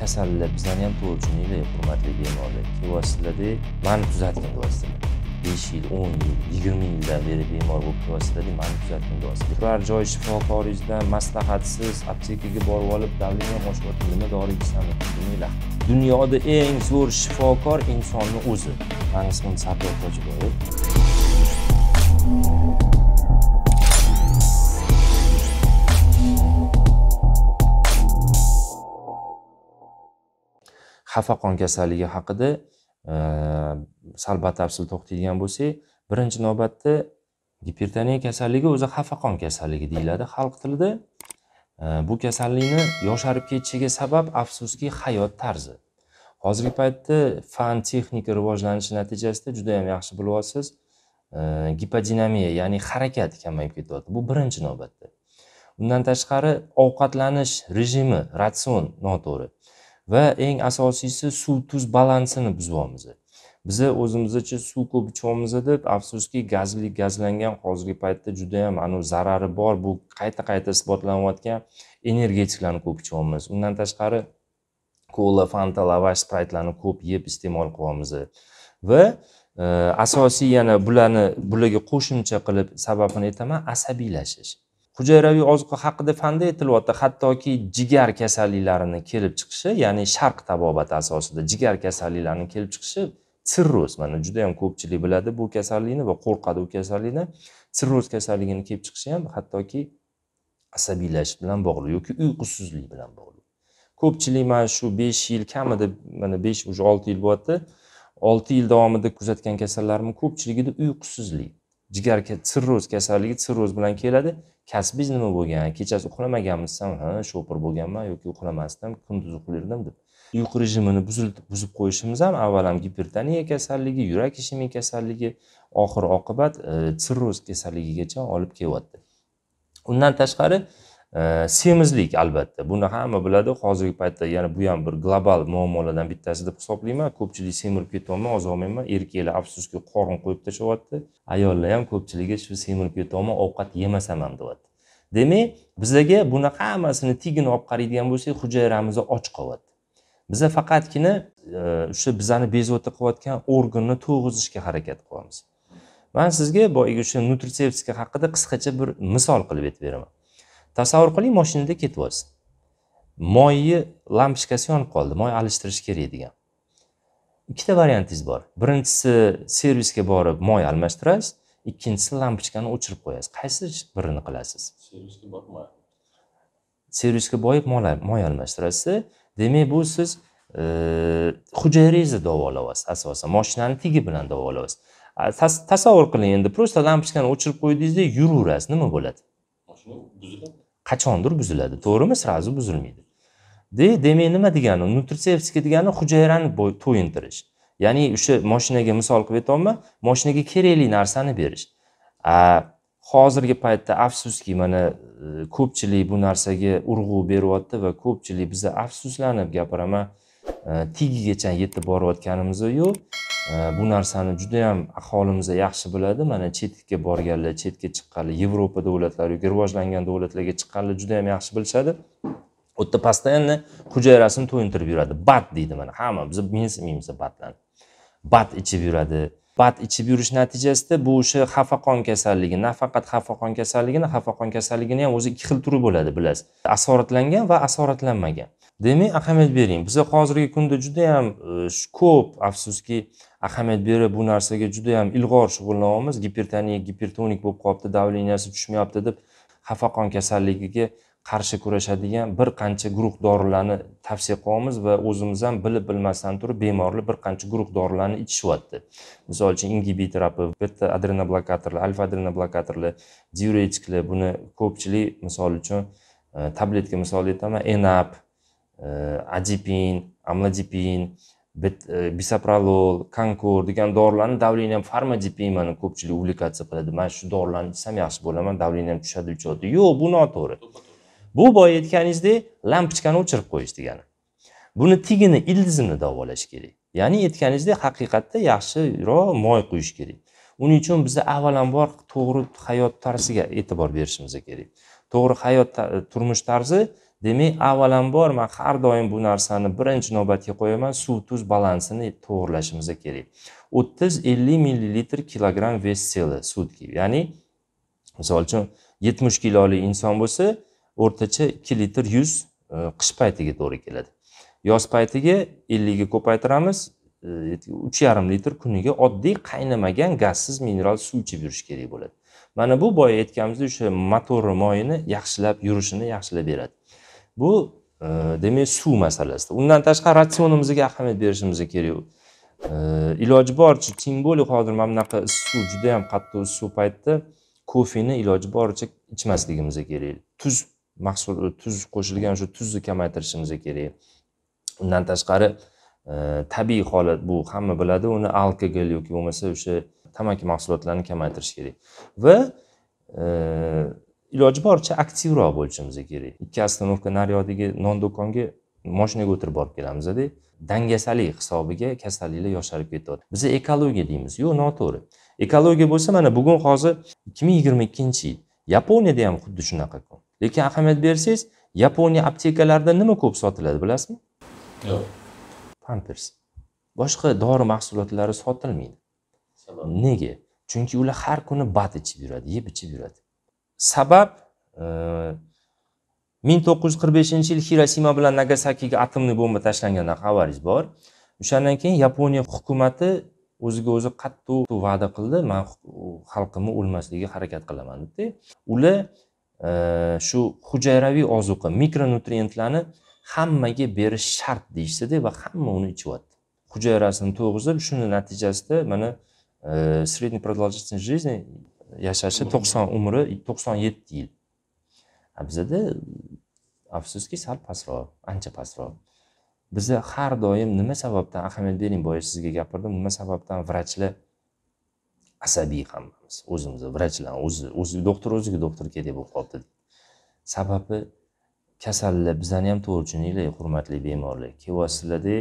kasallar bizlarni ham to'g'richuninglar hurmatli bemorlar kelyapsizlarda mani tuzatgin deyapsizlar besh yil o'n yil yigirma yildan beri bemor bo'lib kelyapsizlarda mani tuzatgin deyapsizlar biror joy shifokoringizdan maslahatsiz aptekaga borib olib давлениям oshyapti nima dori ichsami bilmanglar dunyoda eng zo'r shifokor insonni o'zi mani ismim sardor tojiboyev xafaqon kasalligi haqida e, sal batafsil to'xtaydigan bo'lsak birinchi navbatda gipertoniya kasalligi o'zi xafaqon kasalligi deyiladi xalq tilida e, bu kasallikni yosharib ketishiga sabab afsuski hayot tarzi hozirgi paytda fan texnika rivojlanishi natijasida juda yam yaxshi bilyapsiz e, gipodinamiya ya'ni harakat kamayib ketyapti bu birinchi navbatda undan tashqari ovqatlanish rejimi ratsion noto'g'ri va eng asosiysi suv tuz balansini buzyapmiz biza o'zimizcha suv ko'p ichyapmiz deb afsuski gazli gazlangan hozirgi paytda juda yam anavi zarari bor bu qayta qayta isbotlanayotgan energetiklarni ko'p ichyapmiz undan tashqari kola fanta lavash spraytlarni ko'p yeb iste'mol qilyapmiz va e, asosiy yana bularni bularga qo'shimcha qilib sababini aytaman asabiylashish hujayraviy oziqa haqida fanda aytilyapti hattoki jigar kasalliklarini kelib chiqishi ya'ni sharq tabobati asosida jigar kasalliklarini kelib chiqishi sirroz mana juda yam ko'pchilik biladi bu kasallikni va qo'rqadi u kasallikdan sirroz kasalligini kelib chiqishi ham hattoki asabiylash bilan bog'liq yoki uyqusizlik bilan bog'liq ko'pchilik mana shu besh yil kamida mana besh уже olti yil bo'lyapti olti yil davomida kuzatgan kasallarimni ko'pchiligida uyqusizlik jigar sirroz kasalligi sirroz bilan keladi kasbingiz nima bo'lgan kechasi uxlamaganmisiz ha shopir bo'lganman yoki uxlamasdim kunduz uxlardim deb uyqu rejimini buzib qo'yishimiz ham avvalam gipertoniya kasalligi yurak ishemik kasalligi oxir oqibat e, sirroz kasalligigacha olib kelyapti undan tashqari Э, semizlik albatta buni hamma biladi hozirgi paytda yana bu ham bir global muammolardan bittasi deb hisoblayman ko'pchilik semirib ketyapman ozolmayman erkaklar afsuski qorin qo'yib tashlayapti ayollar ham ko'pchiligi shu semirib ketyapman ovqat yemasam ham deyapti demak bizlarga buni hammasini tigini olib qaraydigan bo'lsak hujayramiz och qolyapti biza faqatgina e, o'sha bizani bezovta qilayotgan organni to'g'izishga harakat qilamiz man sizga boyagi o'sha nutritsevtika haqida qisqacha bir misol qilib aytib beraman tasavvur qiling moshinada ketyapsiz moyni lampochkasi yonib qoldi moy alishtirish kerak degan ikkita variantingiz bor birinchisi servisga borib moy almashtirasiz ikkinchisi lampochkani o'chirib qo'yasiz qaysi birini qilasiz servisga borib moy servisga moy almashtirasiz demak bu siz e, hujayrangizni davolayapsiz asosan moshinani tigi bilan davolayapsiz tasavvur qiling endi просто lampochkani o'chirib qo'ydingizda yuraverasiz nima bo'ladi moshina buziladi qachondir buziladi to'g'rimi сразу buzilmaydi de demak nima degani nutritsevskiy degani hujayrani to'yintirish ya'ni o'sha moshinaga misol qilib aytyapman moshinaga kerakli narsani berish hozirgi paytda afsuski mana e, ko'pchilik bu narsaga urg'u beryapti va ko'pchilik biza afsuslanib gapiraman e, tigigacha yetib borayotganimiz yo'q Э, bu narsani juda yam aholimiz yaxshi biladi mana chetga borganlar chetga chiqqanlar yevropa davlatlari yoki rivojlangan davlatlarga chiqqanlar juda yam yaxshi bilishadi u yerda постоянно hujayrasini to'yintirib yuradi bat deydi mana hamma biz mensimaymiz batlarni bat ichib yuradi bat ichib yurish natijasida bu o'sha xafaqon kasalligi nafaqat xafaqon kasalligini xafaqon kasalligini ham o'zi ikki xil turi bo'ladi bilasiz asoratlangan va asoratlanmagan demak ahamiyat bering biza hozirgi kunda juda yam e, ko'p afsuski ahamiyat berib bu narsaga juda yam ilg'or shug'ullanyapmiz gipertoniya gipertonik bo'lib qolibdi davleniyasi tushmayapti deb xafaqon kasalligiga qarshi kurashadigan bir qancha guruh dorilarni tavsiya qilyapmiz va o'zimiz ham bilib bilmasdan turib bemorlar bir qancha guruh dorilarni ichishyapti misol uchun ingibitrapi beta adrenoblokatorlar alfa adrenoblokatorlar diuretiklar buni ko'pchilik misol uchun e, tabletka misol aytaman enap adipin amlodipin bisoprolol konkur degan dorilarni давление ham farmadipin mana ko'pchilik увлекаться qiladi man shu dorilarni ichsam yaxshi bo'laman давление ham tushadi uchadi yo'q bu noto'g'ri bu boya aytganingizdek lampochkani o'chirib qo'yish degani buni tigini ildizini davolash kerak ya'ni aytganingizdek haqiqatda yaxshiroq moy quyish kerak uning uchun biza avvalambor to'g'ri hayot tarziga e'tibor berishimiz kerak to'g'ri hayot turmush tarzi demak avvalambor man har doim bu narsani birinchi navbatga qo'yaman suv tuz balansini to'g'irlashimiz kerak o'ttiz ellik millilitr kilogramm vес тела сутки ya'ni misol uchun yetmish kilolik inson bo'lsa o'rtacha ikki litr yuz e, qish paytiga to'g'ri keladi yoz paytiga ellikga ko'paytiramiz e, uch yarim litr kuniga oddiy qaynamagan gazsiz mineral suv ichib yurish kerak bo'ladi mana bu boya aytganimizdek o'sha motorni moyini yaxshilab yurishini yaxshilab beradi bu e, demak suv masalasida undan tashqari ratsionimizga ahamiyat berishimiz kerak e, iloji boricha тем более hozir mana bunaqa issiq juda yam qattiq issiq paytda kofeni iloji boricha ichmasligimiz kerak tuz mahsul tuz qo'shilgan shu tuzni kamaytirishimiz kerak undan tashqari e, tabiiy holat bu hamma biladi uni alkogol yoki bo'lmasa o'sha tamaki mahsulotlarini kamaytirish kerak va e, iloji boricha aktivroq bo'lishimiz kerak ikki ostanovka naryog'dagi non do'konga moshinaga o'tirib borib kelamizda dangasalik hisobiga kasalliklar yosharib ketyapti biz ekologiya deymiz yo'q noto'g'ri ekologiya bo'lsa mana bugun hozir ikki ming yigirma ikkinchi yil yaponiyada ham xuddi shunaqa lekin ahamiyat bersangiz yaponiya aptekalarida nima ko'p sotiladi bilasizmi yo'q pampers boshqa dori mahsulotlari sotilmaydi nega chunki ular har kuni bat ichib yuradi yeb ichib yuradi sabab e, ming to'qqiz yuz qirq beshinchi yil xirosima bilan nagasakiga atomniy bomba tashlangandan xabaringiz bor o'shandan keyin yaponiya hukumati o'ziga o'zi qattiq va'da qildi man xalqimni o'lmasligiga harakat qilaman debdi ular e, shu hujayraviy ozuqa mikronutrientlarni hammaga berish shart deyishdida va hamma uni ichyapti hujayrasini to'yg'izib shuni natijasida mana e, средний продолжительность жизни yashashi to'qson umri to'qson yetti yil bizada afsuski sal pastroq ancha pastroq biza har doim nima sababdan ahamiyat bering boya sizga gapirdim nima sababdan vrachlar asabiy hammamiz o'zimizni vrachlar o'zi o'zi doktor o'ziga doktor kerak bo'lib qolibdi sababi kasallar bizani ham to'g'ri tushuninglar hurmatli bemorlar kelyapsizlarda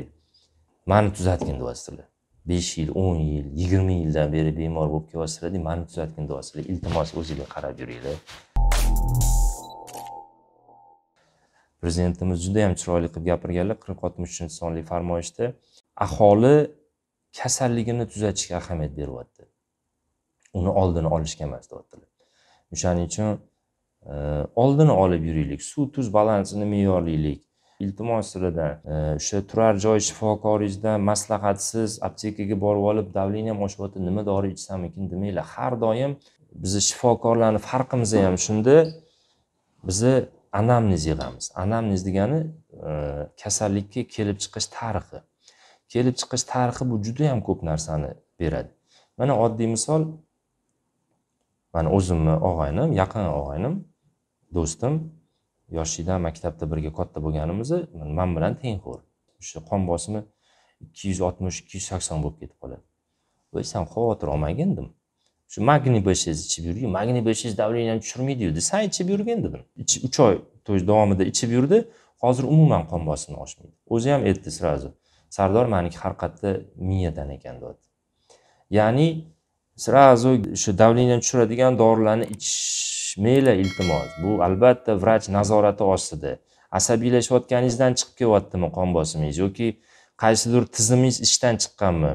mani tuzatgin deyapsizlar besh yil o'n yil yigirma yildan beri bemor bo'lib kelyapsizlarda mani tuzatgin deyapsizlar iltimos o'zinglar qarab yuringlar prezidentimiz juda yam chiroyli qilib gapirganlar qirq oltmish uchinchi sonli farmoyishda aholi kasalligini tuzatishga ahamiyat beryapti uni oldini olishga emas deyaptilar o'shaning uchun e, oldini olib yuraylik suv tuz balansini me'yorlaylik iltimos sizlardan e, o'sha turar joy shifokoringizdan maslahatsiz aptekaga borib olib давленiyam oshyapti nima dori ichsamikin demanglar har doim bizni shifokorlarni farqimiz ham shunda bizni anamnez yig'amiz anamnez degani e, kasallikka kelib chiqish tarixi kelib chiqish tarixi bu juda yam ko'p narsani beradi mana oddiy misol mani o'zimni og'aynim yaqin og'aynim do'stim yoshlikdan maktabda birga katta bo'lganimiz man bilan tengxo'r o'sha qon bosimi ikki yuz oltmish ikki yuz sakson bo'lib ketib qoladi voy san xavotir olmagin dedim shu magniy bszni ichib yurgin magniy ham давленияni tushirmaydiyu desan ichib yurgin dedim uch oy то есть davomida ichib yurdi hozir umuman qon bosimi oshmaydi o'zi ham aytdi сразу sardor maniki harqatda miyadan ekan deyapti ya'ni сразу o'sha давленияni tushiradigan dorilarni ichish mayli iltimos bu albatta vrach nazorati ostida asabiylashayotganingizdan chiqib kelyaptimi qon bosimingiz yoki qaysidir tizimingiz ishdan chiqqanmi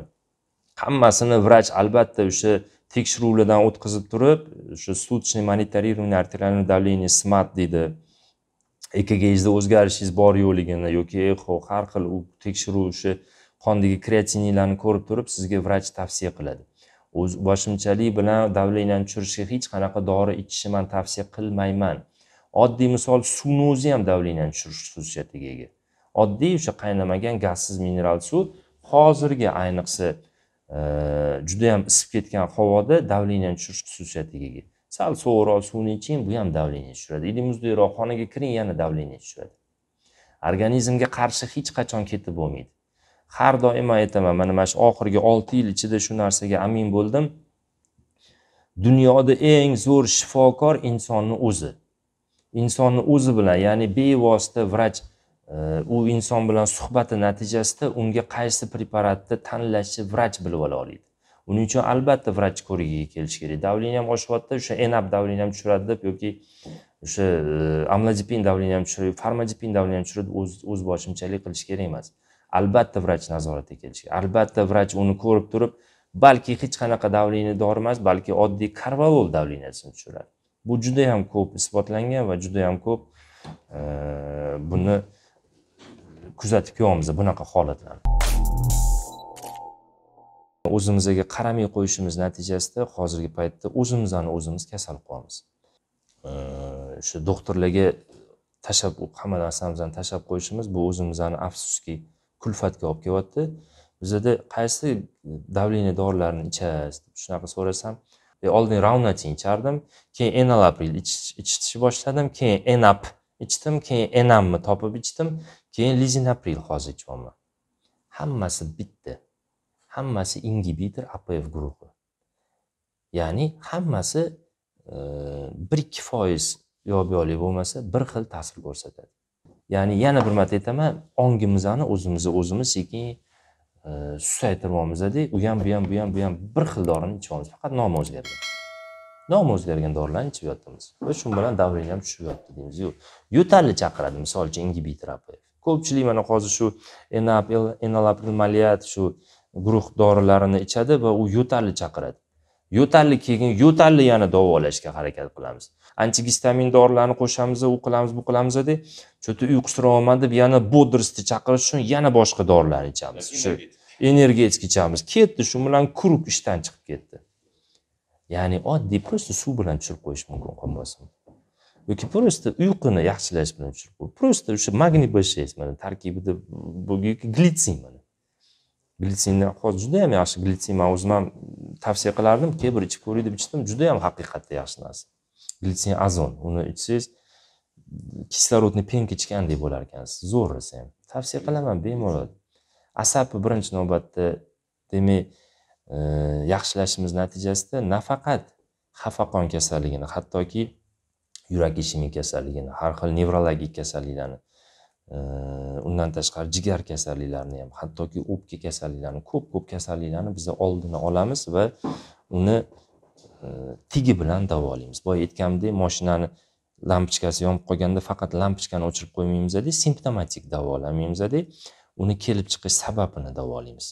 hammasini vrach albatta o'sha tekshiruvlardan o'tkazib turib o'sha суточный мониторирование артериального давления smat deydi ekgingizda o'zgarishingiz bor yo'qligini yoki eho har xil u tekshiruv o'sha qondagi kreatininlarni ko'rib turib sizga vrach tavsiya qiladi o'z boshimchalik bilan давлениyani tushirishga hech qanaqa dori ichishni man tavsiya qilmayman oddiy misol suvni o'zi ham давленияni tushirish xususiyatiga ega oddiy o'sha qaynamagan gazsiz mineral suv hozirgi ayniqsa e, juda yam isib ketgan havoda давленияni tushirish xususiyatiga ega sal sovuqroq suvni iching bu ham давление tushiradi endi muzdayroq xonaga kiring yana давление tushiradi organizmga qarshi hech qachon ketib bo'lmaydi har doim aytaman mana mana shu oxirgi olti yil ichida shu narsaga amin bo'ldim dunyoda eng zo'r shifokor insonni o'zi insonni o'zi bilan ya'ni bevosita vrach e, u inson bilan suhbati natijasida unga qaysi preparatni tanlashni vrach bilib ola oladi uning uchun albatta vrach ko'rigiga kelish kerak ham oshyapti o'sha enab ham tushiradi deb yoki o'sha e, amlodipin ham tushiradi farmadipin давлениям tushiradi o'z o'z boshimchalik qilish kerak emas albatta vrach nazoratiga kelishi albatta vrach uni ko'rib turib balki hech qanaqa davliyni dori emas balki oddiy karvalol davliniyasini tushiradi bu juda yam ko'p isbotlangan va juda yam ko'p e, buni kuzatib kelyapmiz bunaqa holatlarni o'zimizga qaramay qo'yishimiz natijasida hozirgi paytda o'zimizni o'zimiz kasal qilamiz o'sha e, doktorlarga tashlab hamma narsamizni tashlab qo'yishimiz bu o'zimizni afsuski kulfatga olib kelyapti bizada qaysi давление dorilarini ichasiz deb shunaqa so'rasam e, oldin ravnatin ichardim keyin enalapril ichishni boshladim keyin enap ichdim keyin enamni topib ichdim keyin lizinapril hozir ichyapman hammasi bitta hammasi ingibitor apf guruhi ya'ni hammasi e, bir ikki foiz yobiyonlik bo'lmasa bir xil ta'sir ko'rsatadi ya'ni yana bir marta aytaman ongimizni o'zimizni o'zimiz sekin e, susaytiryapmizda u ham bu ham bu ham bu ham bir xil dorini ichyapmiz faqat nomi o'zgargan nomi o'zgargan dorilarni ichib yotibmiz va shu bilan давление ham tushib yotdi deymizku yo'talni chaqiradi misol uchun ingibitrapi ko'pchilik mana hozir shu enalapril maliat shu guruh dorilarini ichadi va u yo'talni chaqiradi yo'talni keyin yo'talni yana davolashga harakat qilamiz antigistamin dorilarni qo'shamiz u qilamiz bu qilamiz deb что то uyqusirayapman deb yana bodrosti chaqirish uchun yana boshqa dorilar ichamiz shu energetik ichamiz ketdi shu bilan kuruk ishdan chiqib ketdi ya'ni oddiy просто suv bilan tushirib qo'yish mumkin qon yoki просто uyquni yaxshilash bilan tushirib просто o'sha magniy b shest mana tarkibida yoki glitsin mana glitsinni hozir juda yaxshi glitsin man o'zim ham tavsiya qilardim ke bir ichib ko'ray deb ichdim juda yam haqiqatda yaxshi narsa glitsin azon uni ichsangiz kislorodni penk ichgandek bo'lar ekansiz zo'r rasa ham tavsiya qilaman bemalol asabni birinchi navbatda demak e, yaxshilashimiz natijasida nafaqat xafaqon kasalligini hattoki yurak ishemik kasalligini har xil nevrologik kasalliklarni undan tashqari jigar kasalliklarini ham hattoki o'pka kasalliklarini ko'p ko'p kasalliklarni biza oldini olamiz va uni tigi bilan davolaymiz boya aytganimdek moshinani lampochkasi yonib qolganda faqat lampochkani o'chirib qo'ymaymiz simptomatik davolamaymizda uni kelib chiqish sababini davolaymiz